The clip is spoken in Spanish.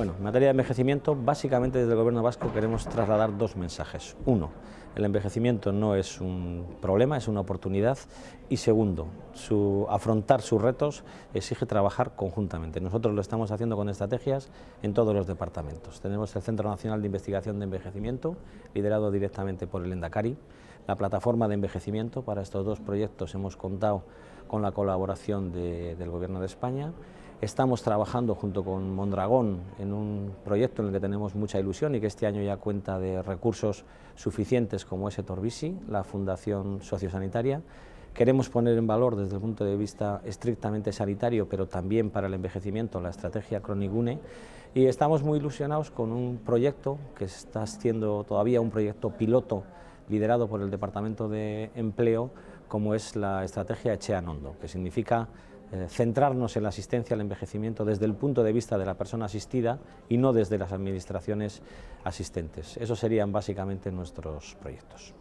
Bueno, en materia de envejecimiento, básicamente desde el Gobierno vasco queremos trasladar dos mensajes. Uno, el envejecimiento no es un problema, es una oportunidad. Y segundo, su, afrontar sus retos exige trabajar conjuntamente. Nosotros lo estamos haciendo con estrategias en todos los departamentos. Tenemos el Centro Nacional de Investigación de Envejecimiento, liderado directamente por el Endacari, la plataforma de envejecimiento. Para estos dos proyectos hemos contado con la colaboración del Gobierno de España Estamos trabajando junto con Mondragón en un proyecto en el que tenemos mucha ilusión y que este año ya cuenta de recursos suficientes como ese Torbisi, la Fundación Sociosanitaria. Queremos poner en valor desde el punto de vista estrictamente sanitario, pero también para el envejecimiento, la estrategia Cronigune. Y estamos muy ilusionados con un proyecto que está siendo todavía un proyecto piloto liderado por el Departamento de Empleo, como es la estrategia Echeanondo, que significa eh, centrarnos en la asistencia al envejecimiento desde el punto de vista de la persona asistida y no desde las administraciones asistentes. Esos serían básicamente nuestros proyectos.